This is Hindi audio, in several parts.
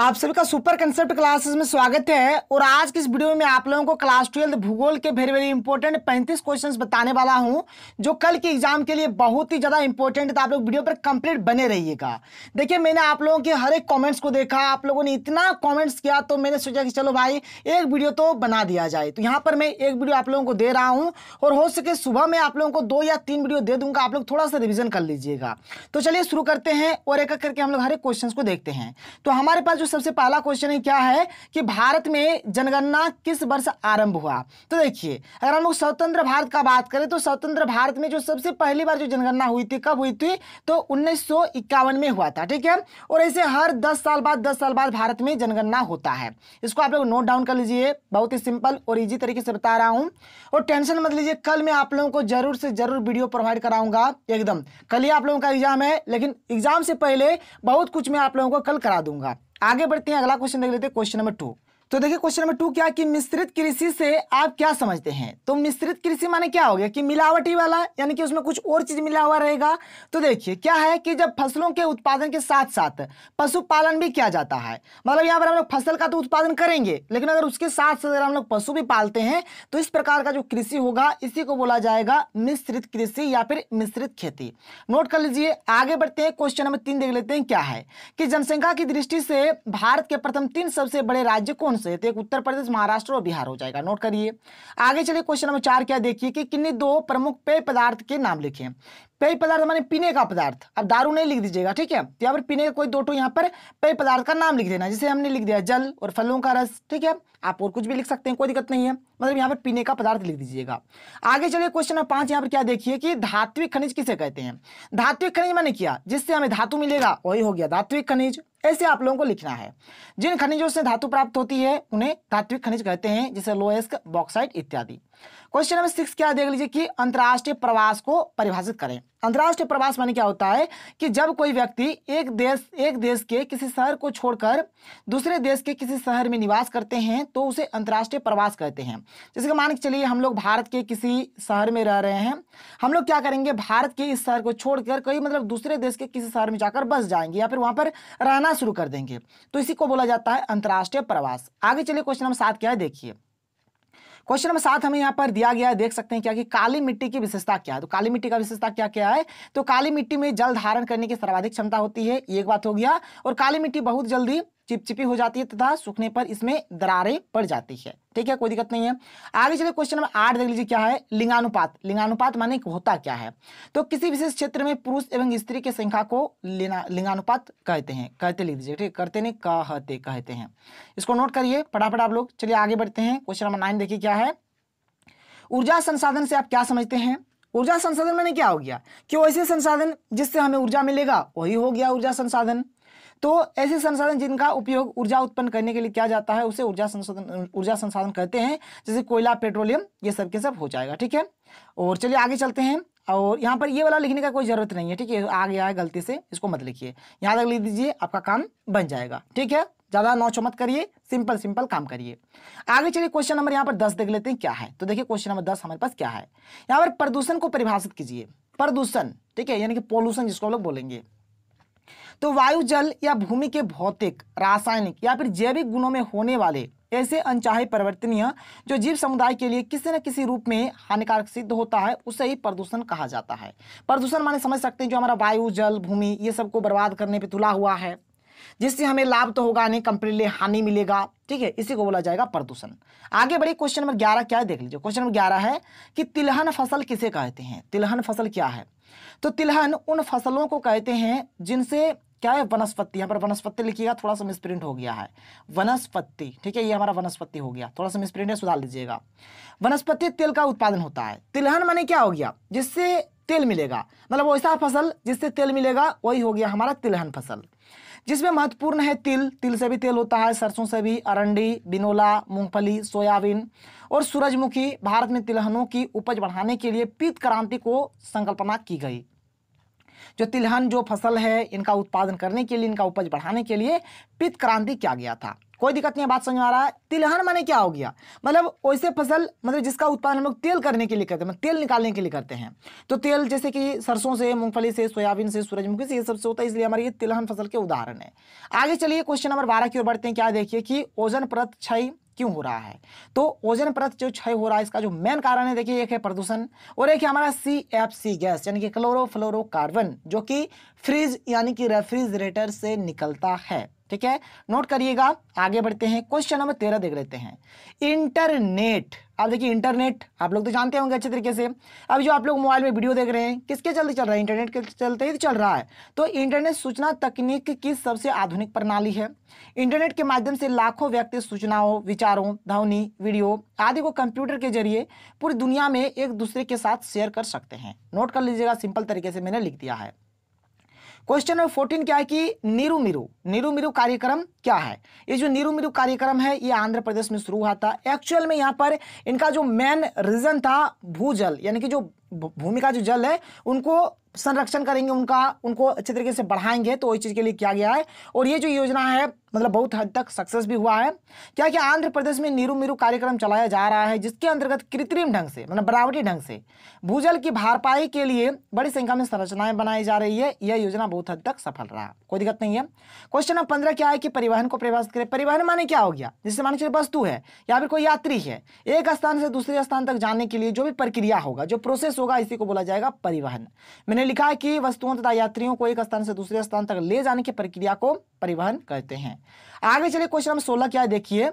आप सभी का सुपर कंसेप्ट क्लासेस में स्वागत है और आज की इस वीडियो में आप लोगों को क्लास ट्वेल्थ भूगोल के वेरी वेरी इंपॉर्टेंट 35 क्वेश्चंस बताने वाला हूं जो कल के एग्जाम के लिए बहुत ही ज़्यादा इंपॉर्टेंट है तो आप लोग वीडियो पर कंप्लीट बने रहिएगा देखिए मैंने आप लोगों के हर एक कॉमेंट्स को देखा आप लोगों ने इतना कॉमेंट्स किया तो मैंने सोचा कि चलो भाई एक वीडियो तो बना दिया जाए तो यहाँ पर मैं एक वीडियो आप लोगों को दे रहा हूँ और हो सके सुबह में आप लोगों को दो या तीन वीडियो दे दूंगा आप लोग थोड़ा सा रिविजन कर लीजिएगा तो चलिए शुरू करते हैं और एक करके हम लोग हर एक क्वेश्चन को देखते हैं तो हमारे पास जो सबसे पहला क्वेश्चन है क्या है कि भारत में जनगणना किस वर्ष आरंभ हुआ तो देखिए अगर हम लोग स्वतंत्र भारत का बात करें तो स्वतंत्र भारत में जो सबसे पहली बार जो जनगणना हुई थी कब हुई थी तो उन्नीस में हुआ था ठीक है और ऐसे हर दस साल बाद दस साल बाद भारत में जनगणना होता है इसको आप लोग नोट डाउन कर लीजिए बहुत ही सिंपल और ईजी तरीके से बता रहा हूँ और टेंशन मत लीजिए कल मैं आप लोगों को जरूर से जरूर वीडियो प्रोवाइड कराऊंगा एकदम कल ही आप लोगों का एग्जाम है लेकिन एग्जाम से पहले बहुत कुछ मैं आप लोगों को कल करा दूंगा आगे बढ़ते हैं अगला क्वेश्चन देख लेते हैं क्वेश्चन नंबर टू तो देखिए क्वेश्चन नंबर टू क्या कि मिश्रित कृषि से आप क्या समझते हैं तो मिश्रित कृषि माने क्या हो गया कि मिलावटी वाला यानी कि उसमें कुछ और चीज मिला हुआ रहेगा तो देखिए क्या है कि जब फसलों के उत्पादन के साथ साथ पशुपालन भी किया जाता है मतलब यहाँ पर हम लोग फसल का तो उत्पादन करेंगे लेकिन अगर उसके साथ साथ अगर हम लोग पशु भी पालते हैं तो इस प्रकार का जो कृषि होगा इसी को बोला जाएगा मिश्रित कृषि या फिर मिश्रित खेती नोट कर लीजिए आगे बढ़ते हैं क्वेश्चन नंबर तीन देख लेते हैं क्या है कि जनसंख्या की दृष्टि से भारत के प्रथम तीन सबसे बड़े राज्य कौन कौन से तो एक उत्तर प्रदेश महाराष्ट्र और बिहार हो जाएगा नोट करिए आगे चलिए क्वेश्चन नंबर चार क्या देखिए कि किन्नी दो प्रमुख पेय पदार्थ के नाम लिखे पेय पदार्थ हमारे पीने का पदार्थ अब दारू नहीं लिख दीजिएगा ठीक है तो यहाँ पर पीने का कोई दो टो यहाँ पर पेय पदार्थ का नाम लिख देना जिसे हमने लिख दिया जल और फलों का रस ठीक है आप और कुछ भी लिख सकते हैं कोई दिक्कत नहीं है मतलब यहाँ पर पीने का पदार्थ लिख दीजिएगा आगे चलिए क्वेश्चन नंबर पांच यहाँ पर क्या देखिए कि धात्विक खनिज किसे कहते हैं धात्विक खनिज मैंने किया जिससे हमें धातु मिलेगा वही हो गया धात्विक खनिज ऐसे आप लोगों को लिखना है जिन खनिजों से धातु प्राप्त होती है उन्हें धात्विक खनिज कहते हैं जैसे लोएस्क बॉक्साइट इत्यादि क्वेश्चन नंबर सिक्स क्या देख लीजिए कि अंतर्राष्ट्रीय प्रवास को परिभाषित करें अंतर्राष्ट्रीय प्रवास माने क्या होता है कि जब कोई व्यक्ति एक देश एक देश के किसी शहर को छोड़कर दूसरे देश के किसी शहर में निवास करते हैं तो उसे अंतर्राष्ट्रीय प्रवास कहते हैं जैसे कि मान के चलिए हम लोग भारत के किसी शहर में रह रहे हैं हम लोग क्या करेंगे भारत के इस शहर को छोड़कर कई मतलब दूसरे देश के किसी शहर में जाकर बस जाएंगे या फिर वहाँ पर रहना शुरू कर देंगे तो इसी को बोला जाता है अंतर्राष्ट्रीय प्रवास आगे चलिए क्वेश्चन नंबर सात क्या है देखिए क्वेश्चन नंबर सात हमें यहाँ पर दिया गया है देख सकते हैं क्या कि काली मिट्टी की विशेषता क्या है तो काली मिट्टी का विशेषता क्या क्या है तो काली मिट्टी में जल धारण करने की सर्वाधिक क्षमता होती है एक बात हो गया और काली मिट्टी बहुत जल्दी चिपचिपी हो जाती है तथा सूखने पर इसमें दरारें पड़ जाती है ठीक है कोई दिक्कत नहीं है आगे चलिए क्वेश्चन नंबर आठ देख लीजिए क्या है लिंगानुपात लिंगानुपात माने होता क्या है तो किसी विशेष क्षेत्र में पुरुष एवं स्त्री की संख्या को लिंगानुपात कहते हैं कहते लिख दीजिए ठीक करते नहीं कहते कहते हैं इसको नोट करिए फटाफट आप लोग चलिए आगे बढ़ते हैं क्वेश्चन नंबर नाइन देखिए क्या है ऊर्जा संसाधन से आप क्या समझते हैं ऊर्जा संसाधन मैंने क्या हो गया कि वैसे संसाधन जिससे हमें ऊर्जा मिलेगा वही हो गया ऊर्जा संसाधन तो ऐसे संसाधन जिनका उपयोग ऊर्जा उत्पन्न करने के लिए किया जाता है उसे ऊर्जा संसाधन ऊर्जा संसाधन कहते हैं जैसे कोयला पेट्रोलियम ये सब के सब हो जाएगा ठीक है और चलिए आगे चलते हैं और यहाँ पर ये वाला लिखने का कोई ज़रूरत नहीं है ठीक है आ गया है गलती से इसको मत लिखिए यहाँ तक लिख दीजिए आपका काम बन जाएगा ठीक है ज़्यादा नौ मत करिए सिंपल सिंपल काम करिए आगे चलिए क्वेश्चन नंबर यहाँ पर दस देख लेते हैं क्या है तो देखिए क्वेश्चन नंबर दस हमारे पास क्या है यहाँ पर प्रदूषण को परिभाषित कीजिए प्रदूषण ठीक है यानी कि पोल्यूशन जिसको हम लोग बोलेंगे तो वायु जल या भूमि के भौतिक रासायनिक या फिर जैविक गुणों में होने वाले ऐसे अनचाहे परिवर्तनीय जो जीव समुदाय के लिए किसी न किसी रूप में हानिकारक सिद्ध होता है उसे ही प्रदूषण कहा जाता है प्रदूषण माने समझ सकते हैं जो हमारा वायु जल भूमि ये सबको बर्बाद करने पर तुला हुआ है जिससे हमें लाभ तो होगा नहीं कंप्लीटली हानि मिलेगा ठीक है इसी को बोला जाएगा प्रदूषण आगे बढ़े क्वेश्चन नंबर ग्यारह क्या है देख लीजिए क्वेश्चन नंबर ग्यारह है कि तिलहन फसल किसे कहते हैं तिलहन फसल क्या है तो तिलहन उन फसलों को कहते हैं जिनसे क्या है वनस्पति यहाँ पर वनस्पति लिखिएगा थोड़ा सा मिसप्रिंट हो गया है वनस्पति ठीक है ये हमारा वनस्पति हो गया थोड़ा सा मिसप्रिंट है सुधार लीजिएगा वनस्पति तेल का उत्पादन होता है तिलहन माने क्या हो गया जिससे तेल मिलेगा मतलब वैसा फसल जिससे तेल मिलेगा वही हो गया हमारा तिलहन फसल जिसमें महत्वपूर्ण है तिल तिल से भी तेल होता है सरसों से भी अरंडी बिनोला मूंगफली सोयाबीन और सूरजमुखी भारत में तिलहनों की उपज बढ़ाने के लिए पीत क्रांति को संकल्पना की गई जो तिलहन जो फसल है इनका उत्पादन करने के लिए इनका उपज बढ़ाने के लिए पित क्रांति किया गया था कोई दिक्कत नहीं बात समझ आ रहा है तिलहन माने क्या हो गया मतलब वैसे फसल मतलब जिसका उत्पादन हम लोग तेल करने के लिए करते हैं मतलब तेल निकालने के लिए करते हैं तो तेल जैसे कि सरसों से मूंगफली से सोयाबीन से सूरजमुखी से ये सबसे होता है इसलिए हमारे ये तिलहन फसल के उदाहरण है आगे चलिए क्वेश्चन नंबर बारह की ओर बढ़ते हैं क्या देखिए कि ओजन प्रत छई क्यों हो रहा है तो ओजन परत जो क्षय हो रहा है इसका जो मेन कारण है देखिए एक है प्रदूषण और एक है हमारा सी एफ सी गैस यानी कि क्लोरोफ्लोरोकार्बन जो कि फ्रिज यानी कि रेफ्रिजरेटर से निकलता है ठीक है नोट करिएगा आगे बढ़ते हैं क्वेश्चन नंबर तेरह देख लेते हैं इंटरनेट अब देखिए इंटरनेट आप लोग तो जानते होंगे अच्छे तरीके से अब जो आप लोग मोबाइल में वीडियो देख रहे हैं किसके चलते चल रहा है इंटरनेट के चलते ही चल रहा है तो इंटरनेट सूचना तकनीक की सबसे आधुनिक प्रणाली है इंटरनेट के माध्यम से लाखों व्यक्ति सूचनाओं विचारों ध्वनि वीडियो आदि को कंप्यूटर के जरिए पूरी दुनिया में एक दूसरे के साथ शेयर कर सकते हैं नोट कर लीजिएगा सिंपल तरीके से मैंने लिख दिया है क्वेश्चन नंबर फोर्टीन क्या है कि नीरू मीरू नीरू मीरू कार्यक्रम क्या है ये जो नीरू मीरू कार्यक्रम है ये आंध्र प्रदेश में शुरू हुआ था एक्चुअल में यहाँ पर इनका जो मेन रीजन था भूजल यानी कि जो भूमि का जो जल है उनको संरक्षण करेंगे उनका उनको अच्छे तरीके से बढ़ाएंगे तो वही चीज़ के लिए किया गया है और ये जो योजना है मतलब बहुत हद तक सक्सेस भी हुआ है क्या क्या आंध्र प्रदेश में नीरू मीरू कार्यक्रम चलाया जा रहा है जिसके अंतर्गत कृत्रिम ढंग से मतलब बनावटी ढंग से भूजल की भारपाई के लिए बड़ी संख्या में संरचनाएं बनाई जा रही है यह योजना बहुत हद तक सफल रहा कोई दिक्कत नहीं है क्वेश्चन नंबर पंद्रह क्या है कि परिवहन को परिभाषित करें परिवहन माने क्या हो गया जिससे मान चलिए वस्तु है या फिर कोई यात्री है एक स्थान से दूसरे स्थान तक जाने के लिए जो भी प्रक्रिया होगा जो प्रोसेस होगा इसी को बोला जाएगा परिवहन मैंने लिखा है कि वस्तुओं तथा यात्रियों को एक स्थान से दूसरे स्थान तक ले जाने की प्रक्रिया को परिवहन कहते हैं आगे चलिए क्वेश्चन नंबर सोलह क्या है देखिए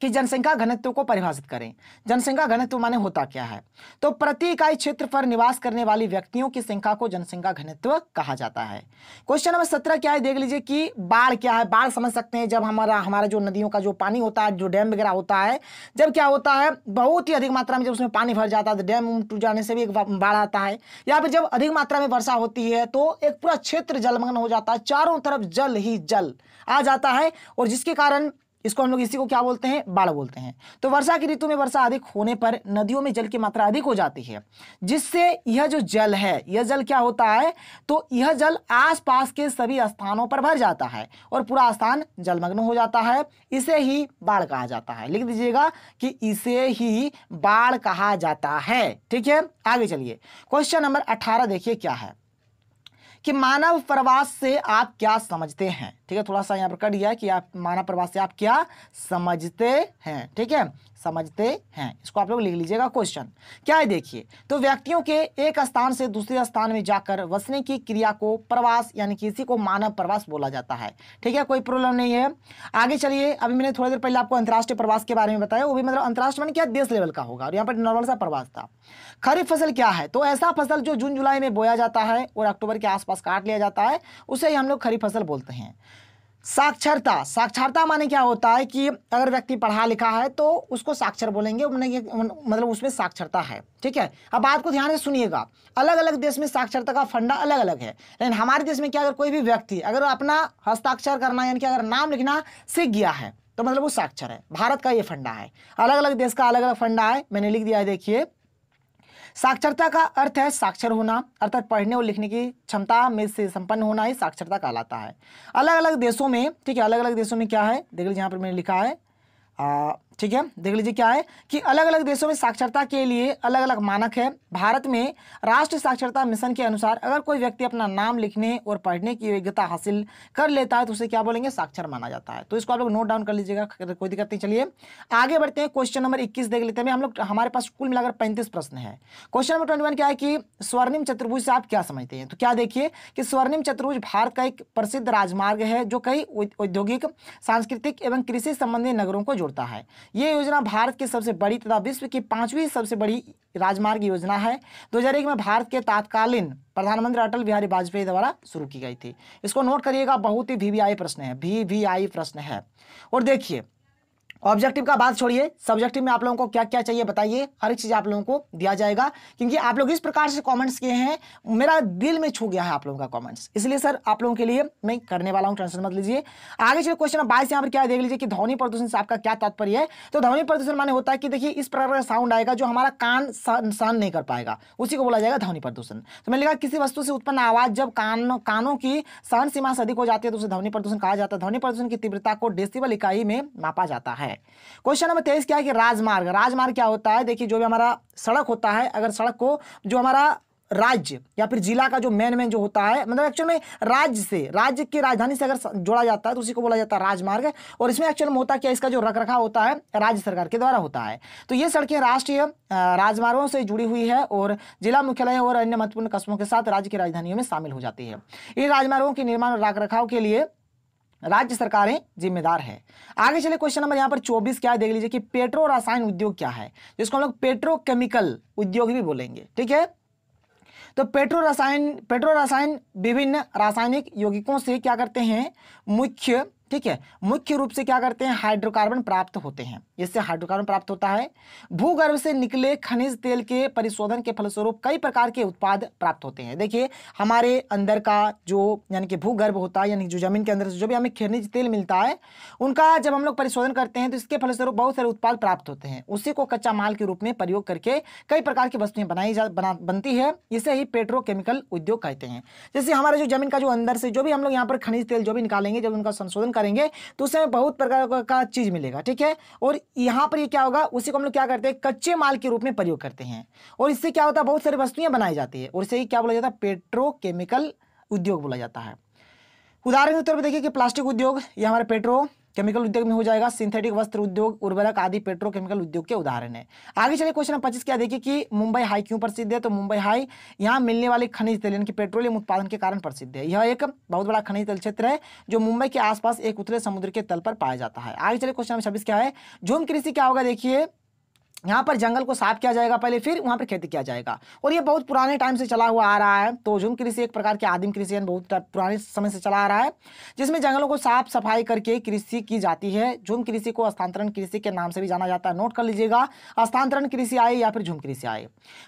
कि जनसंख्या घनत्व को परिभाषित करें जनसंख्या घनत्व माने होता क्या है तो प्रति इकाई क्षेत्र पर निवास करने वाली व्यक्तियों की संख्या को जनसंख्या घनत्व कहा जाता है क्वेश्चन नंबर सत्रह क्या है देख लीजिए कि बाढ़ क्या है बाढ़ समझ सकते हैं जब हमारा हमारा जो नदियों का जो पानी होता है जो डैम वगैरह होता है जब क्या होता है बहुत ही अधिक मात्रा में जब उसमें पानी भर जाता है तो डैम टूट जाने से भी एक बाढ़ आता है या फिर जब अधिक मात्रा में वर्षा होती है तो एक पूरा क्षेत्र जलमग्न हो जाता है चारों तरफ जल ही जल आ जाता है और जिसके कारण इसको हम लोग इसी को क्या बोलते हैं बाढ़ बोलते हैं तो वर्षा की ऋतु में वर्षा अधिक होने पर नदियों में जल की मात्रा अधिक हो जाती है जिससे यह जो जल है यह जल क्या होता है तो यह जल आसपास के सभी स्थानों पर भर जाता है और पूरा स्थान जलमग्न हो जाता है इसे ही बाढ़ कहा जाता है लिख दीजिएगा कि इसे ही बाढ़ कहा जाता है ठीक है आगे चलिए क्वेश्चन नंबर अठारह देखिए क्या है कि मानव प्रवास से आप क्या समझते हैं ठीक है थोड़ा सा यहाँ पर कर दिया कि आप मानव प्रवास से आप क्या समझते हैं ठीक है समझते हैं इसको आप लोग लिख लीजिएगा क्वेश्चन क्या है देखिए तो व्यक्तियों के एक स्थान से दूसरे स्थान में जाकर बसने की क्रिया को प्रवास यानी कि इसी को मानव प्रवास बोला जाता है ठीक है कोई प्रॉब्लम नहीं है आगे चलिए अभी मैंने थोड़ी देर पहले आपको अंतर्राष्ट्रीय प्रवास के बारे में बताया वो भी मतलब अंतर्राष्ट्रीय मैंने क्या देश लेवल का होगा और यहाँ पर नॉर्मल सा प्रवास था खरीफ फसल क्या है तो ऐसा फसल जो जून जुलाई में बोया जाता है और अक्टूबर के आसपास काट लिया जाता है उसे ही हम लोग खरीफ फसल बोलते हैं साक्षरता साक्षरता माने क्या होता है कि अगर व्यक्ति पढ़ा लिखा है तो उसको साक्षर बोलेंगे मतलब उसमें साक्षरता है ठीक है अब बात को ध्यान से सुनिएगा अलग अलग देश में साक्षरता का फंडा अलग अलग है लेकिन हमारे देश में क्या अगर कोई भी व्यक्ति अगर अपना हस्ताक्षर करना यानी कि अगर नाम लिखना सीख गया है तो मतलब वो साक्षर है भारत का ये फंडा है अलग अलग देश का अलग अलग फंडा है मैंने लिख दिया है देखिए साक्षरता का अर्थ है साक्षर होना अर्थात पढ़ने और लिखने की क्षमता में से संपन्न होना ही साक्षरता कहलाता है अलग अलग देशों में ठीक है अलग अलग देशों में क्या है देख लीजिए यहाँ पर मैंने लिखा है आ, ठीक है देख लीजिए क्या है कि अलग अलग देशों में साक्षरता के लिए अलग अलग मानक है भारत में राष्ट्रीय साक्षरता मिशन के अनुसार अगर कोई व्यक्ति अपना नाम लिखने और पढ़ने की योग्यता हासिल कर लेता है तो उसे क्या बोलेंगे साक्षर माना जाता है तो इसको आप लोग नोट डाउन कर लीजिएगा कोई दिक्कत नहीं चलिए आगे बढ़ते हैं क्वेश्चन नंबर इक्कीस देख लेते हैं हम लोग हमारे पास कुल मिलाकर पैंतीस प्रश्न है क्वेश्चन नंबर ट्वेंटी क्या है कि स्वर्णिम चतुर्भुज से आप क्या समझते हैं तो क्या देखिए कि स्वर्णिम चतुर्भुज भारत का एक प्रसिद्ध राजमार्ग है जो कई औद्योगिक सांस्कृतिक एवं कृषि संबंधी नगरों को जोड़ता है ये योजना भारत की सबसे बड़ी तथा विश्व की पांचवी सबसे बड़ी राजमार्ग योजना है 2001 में भारत के तात्कालीन प्रधानमंत्री अटल बिहारी वाजपेयी द्वारा शुरू की गई थी इसको नोट करिएगा बहुत ही वी प्रश्न है वी प्रश्न है और देखिए ऑब्जेक्टिव का बात छोड़िए सब्जेक्टिव में आप लोगों को क्या क्या चाहिए बताइए हर एक चीज़ आप लोगों को दिया जाएगा क्योंकि आप लोग इस प्रकार से कमेंट्स किए हैं मेरा दिल में छू गया है आप लोगों का कमेंट्स इसलिए सर आप लोगों के लिए मैं करने वाला हूं टेंशन मत लीजिए आगे चलिए क्वेश्चन नंबर बाईस यहाँ पर क्या देख लीजिए कि ध्वनि प्रदूषण से आपका क्या तात्पर्य है तो ध्वनि प्रदूषण माने होता है कि देखिए इस प्रकार का साउंड आएगा जो हमारा कान सहन नहीं कर पाएगा उसी को बोला जाएगा ध्वनि प्रदूषण तो मैंने लिखा किसी वस्तु से उत्पन्न आवाज जब कान कानों की सहन सीमा से अधिक हो जाती है तो उसे ध्वनि प्रदूषण कहा जाता है ध्वनि प्रदूषण की तीव्रता को डेसिबल इकाई में मापा जाता है है क्वेश्चन नंबर तेईस क्या है कि राजमार्ग राजमार्ग क्या होता है देखिए जो भी हमारा सड़क होता है अगर सड़क को जो हमारा राज्य या फिर जिला का जो मेन मेन जो होता है मतलब एक्चुअल में राज्य से राज्य की राजधानी से अगर जोड़ा जाता है तो उसी को बोला जाता है राजमार्ग और इसमें एक्चुअल में होता क्या इसका जो रख रखाव होता है राज्य सरकार के द्वारा होता है तो ये सड़कें राष्ट्रीय राजमार्गों से जुड़ी हुई है और जिला मुख्यालय और अन्य महत्वपूर्ण कस्बों के साथ राज्य की राजधानियों में शामिल हो जाती है इन राजमार्गों के निर्माण और रख के लिए राज्य सरकारें जिम्मेदार है आगे चले क्वेश्चन नंबर यहाँ पर 24 क्या है देख लीजिए कि पेट्रो रसायन उद्योग क्या है जिसको हम लोग पेट्रोकेमिकल उद्योग भी बोलेंगे ठीक है तो पेट्रो रसायन पेट्रो रसायन विभिन्न रासायनिक यौगिकों से क्या करते हैं मुख्य ठीक है मुख्य रूप से क्या करते हैं हाइड्रोकार्बन प्राप्त होते हैं इससे हाइड्रोकार्बन प्राप्त होता है भूगर्भ से निकले खनिज तेल के परिशोधन के फलस्वरूप कई प्रकार के उत्पाद प्राप्त होते हैं देखिए हमारे अंदर का जो यानी कि भूगर्भ होता है यानी जो जमीन के अंदर से जो भी हमें खनिज तेल मिलता है उनका जब हम लोग परिशोधन करते हैं तो इसके फलस्वरूप बहुत सारे उत्पाद प्राप्त होते हैं उसी को कच्चा माल के रूप में प्रयोग करके कई प्रकार की वस्तुएं बनाई जा बना बनती है इसे ही पेट्रोकेमिकल उद्योग कहते हैं जैसे हमारे जो जमीन का जो अंदर से जो भी हम लोग यहाँ पर खनिज तेल जो भी निकालेंगे जब उनका संशोधन करेंगे तो हमें बहुत प्रकार का चीज़ मिलेगा ठीक है और यहाँ पर ये क्या होगा उसी को हम लोग क्या करते हैं कच्चे माल के रूप में प्रयोग करते हैं और इससे क्या होता है बहुत सारी वस्तुएं बनाई जाती है और इसे क्या बोला जाता है पेट्रोकेमिकल उद्योग बोला जाता है उदाहरण के तौर पर देखिए कि प्लास्टिक उद्योग ये हमारे पेट्रो केमिकल उद्योग में हो जाएगा सिंथेटिक वस्त्र उद्योग उर्वरक आदि पेट्रोकेमिकल उद्योग के उदाहरण है आगे चलिए क्वेश्चन पच्चीस क्या देखिए कि मुंबई हाई क्यों प्रसिद्ध है तो मुंबई हाई यहाँ मिलने वाले खनिज तेल यानी कि पेट्रोलियम उत्पादन के कारण प्रसिद्ध है यह एक बहुत बड़ा खनिज तेल क्षेत्र है जो मुंबई के आसपास एक उतरे समुद्र के तल पर पाया जाता है आगे चलिए क्वेश्चन नंबर छब्बीस क्या है झूम कृषि क्या होगा देखिए यहाँ पर जंगल को साफ किया जाएगा पहले फिर वहाँ पर खेती किया जाएगा और ये बहुत पुराने टाइम से चला हुआ आ रहा है तो झुम कृषि एक प्रकार की आदिम कृषि बहुत पुराने समय से चला आ रहा है जिसमें जंगलों को साफ सफाई करके कृषि की जाती है झुम कृषि को स्थानांतरण कृषि के नाम से भी जाना जाता है नोट कर लीजिएगा स्थानांतरण कृषि आए या फिर झुम कृषि आए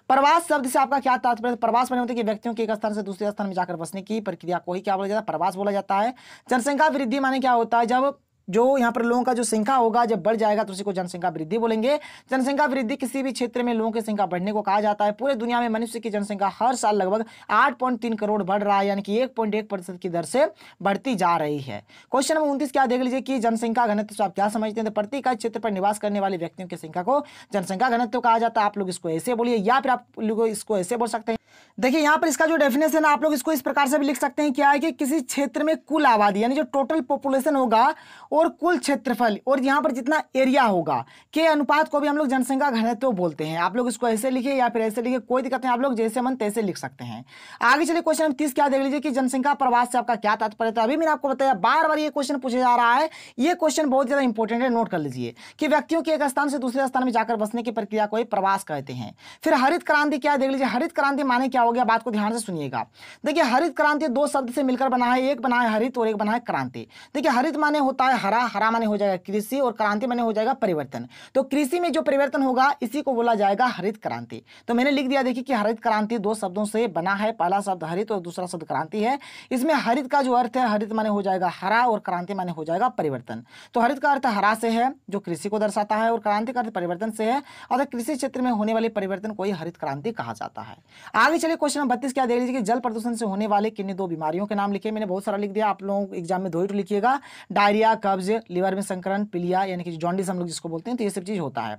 प्रवास शब्द से आपका क्या तात्पर्य प्रवास मैंने होता कि व्यक्तियों के एक स्थान से दूसरे स्थान में जाकर बसने की प्रक्रिया को ही क्या बोला जाता है प्रवास बोला जाता है जनसंख्या वृद्धि माने क्या होता है जब जो यहाँ पर लोगों का जो संख्या होगा जब बढ़ जाएगा तो उसी को जनसंख्या वृद्धि बोलेंगे जनसंख्या वृद्धि किसी भी क्षेत्र में लोगों की संख्या बढ़ने को कहा जाता है पूरे दुनिया में मनुष्य की जनसंख्या हर साल लगभग आठ करोड़ बढ़ रहा है यानी कि एक प्रतिशत की दर से बढ़ती जा रही है क्वेश्चन नंबर उन्तीस क्या देख लीजिए कि जनसंख्या घनत्व आप क्या समझते हैं तो प्रति का क्षेत्र पर निवास करने वाले व्यक्तियों की संख्या को जनसंख्या घनत्व कहा जाता है आप लोग इसको ऐसे बोलिए या फिर आप लोग इसको ऐसे बोल सकते हैं देखिए यहाँ पर इसका जो डेफिनेशन है आप लोग इसको इस प्रकार से भी लिख सकते हैं क्या है कि किसी क्षेत्र में कुल आबादी यानी जो टोटल पॉपुलेशन होगा वो और कुल क्षेत्रफल और यहाँ पर जितना एरिया होगा के अनुपात को भी हम लोग जनसंख्या घनत्व तो बोलते हैं आप लोग इसको ऐसे लिखे या फिर ऐसे लिखे कोई दिक्कत नहीं आप लोग जैसे मन तैसे लिख सकते हैं आगे चलिए क्वेश्चन हम तीस क्या देख लीजिए कि जनसंख्या प्रवास से आपका क्या तात्पर्य था अभी मैंने आपको बताया बार बार ये क्वेश्चन पूछा जा रहा है ये क्वेश्चन बहुत ज़्यादा इंपॉर्टेंट है नोट कर लीजिए कि व्यक्तियों के एक स्थान से दूसरे स्थान में जाकर बसने की प्रक्रिया को ही प्रवास कहते हैं फिर हरित क्रांति क्या देख लीजिए हरित क्रांति माने क्या हो गया बात को ध्यान से सुनिएगा देखिए हरित क्रांति दो शब्द से मिलकर बना है एक बना है हरित और एक बना है क्रांति देखिए हरित माने होता है हरा हरा माने हो जाएगा कृषि और क्रांति माने हो जाएगा परिवर्तन तो कृषि में जो परिवर्तन होगा इसी को बोला जाएगा हरित क्रांति तो मैंने लिख दिया देखिए कि हरित क्रांति दो शब्दों से बना है पहला शब्द हरित और दूसरा शब्द क्रांति है इसमें हरित का जो अर्थ है हरित माने हो जाएगा हरा और क्रांति माने हो जाएगा परिवर्तन तो हरित का अर्थ हरा से है जो कृषि को दर्शाता है और क्रांति का अर्थ परिवर्तन से है अगर कृषि क्षेत्र में होने वाले परिवर्तन को ही हरित क्रांति कहा जाता है आगे चलिए क्वेश्चन नंबर बत्तीस क्या देख लीजिए कि जल प्रदूषण से होने वाले किन्नी दो बीमारियों के नाम लिखे मैंने बहुत सारा लिख दिया आप लोग एग्जाम में दो ही तो लिखिएगा डायरिया कब्ज लिवर में संक्रमण पिलिया यानी कि जॉन्डिस हम लोग जिसको बोलते हैं तो ये सब चीज़ होता है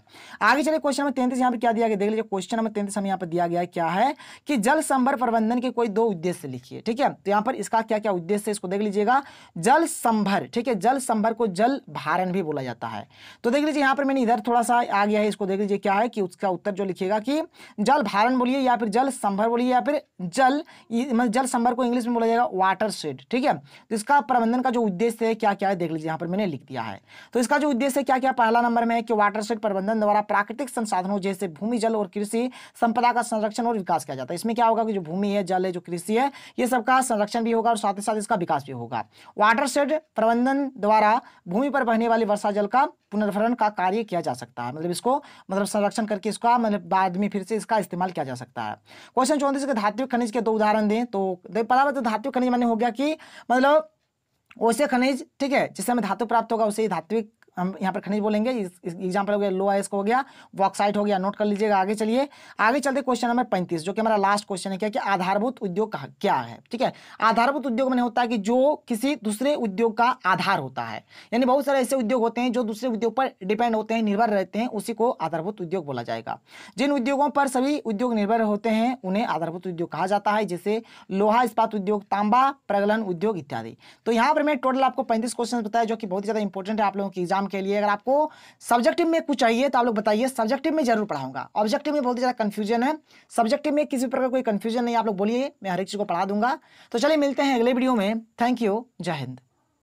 आगे चले क्वेश्चन नंबर तैंतीस यहाँ पर क्या दिया गया देख लीजिए क्वेश्चन नंबर तैंतीस हमें यहाँ पर दिया गया क्या है कि जल संभर प्रबंधन के कोई दो उद्देश्य लिखिए ठीक है तो यहाँ पर इसका क्या क्या उद्देश्य है इसको देख लीजिएगा जल संभर ठीक है जल संभर को जल भारण भी बोला जाता है तो देख लीजिए यहाँ पर मैंने इधर थोड़ा सा आ गया है इसको देख लीजिए क्या है कि उसका उत्तर जो लिखेगा कि जल भारण बोलिए या फिर जल संभर बोलिए या फिर जल मतलब जल संभर को इंग्लिश में बोला जाएगा वाटर शेड ठीक है तो इसका प्रबंधन का जो उद्देश्य है क्या क्या है देख लीजिए यहाँ पर मैंने लिख दिया है तो इसका जो उद्देश्य क्या क्या पहला नंबर में है कि वाटर सेट प्रबंधन द्वारा प्राकृतिक संसाधनों जैसे भूमि जल और कृषि संपदा का संरक्षण और विकास किया जाता है इसमें क्या होगा कि जो भूमि है जल है जो कृषि है ये सबका संरक्षण भी होगा और साथ ही साथ इसका विकास भी होगा वाटर प्रबंधन द्वारा भूमि पर बहने वाली वर्षा जल का पुनर्भरण का कार्य किया जा सकता है मतलब इसको मतलब संरक्षण करके इसका मतलब बाद में फिर से इसका इस्तेमाल किया जा सकता है क्वेश्चन चौंतीस के धातु खनिज के दो उदाहरण दें तो पता धातु खनिज मैंने हो गया कि मतलब ओसे खनिज ठीक है जिससे हमें धातु प्राप्त होगा उसे ही धात्विक हम यहाँ पर खनिज बोलेंगे एग्जाम्पल हो गया लो आइस हो गया वॉक्साइट हो गया नोट कर लीजिएगा आगे चलिए आगे चलते क्वेश्चन नंबर पैंतीस जो कि हमारा लास्ट क्वेश्चन है क्या कि आधारभूत उद्योग का क्या है ठीक है आधारभूत उद्योग मैंने होता है कि जो किसी दूसरे उद्योग का आधार होता है यानी बहुत सारे ऐसे उद्योग होते हैं जो दूसरे उद्योग पर डिपेंड होते हैं निर्भर रहते हैं उसी को आधारभूत उद्योग बोला जाएगा जिन उद्योगों पर सभी उद्योग निर्भर होते हैं उन्हें आधारभूत उद्योग कहा जाता है जैसे लोहा इस्पात उद्योग तांबा प्रगलन उद्योग इत्यादि तो यहाँ पर मैं टोटल आपको पैंतीस क्वेश्चन बताया जो कि बहुत ज़्यादा इंपॉर्टेंट है आप लोगों के एग्जाम के लिए अगर आपको सब्जेक्टिव में कुछ चाहिए तो आप लोग बताइए सब्जेक्टिव में जरूर पढ़ाऊंगा ऑब्जेक्टिव में बहुत ही ज़्यादा कन्फ्यूजन है सब्जेक्टिव में किसी प्रकार कोई कन्फ्यूजन नहीं आप लोग बोलिए मैं हर एक चीज़ को पढ़ा दूंगा तो चलिए मिलते हैं अगले वीडियो में थैंक यू जय हिंद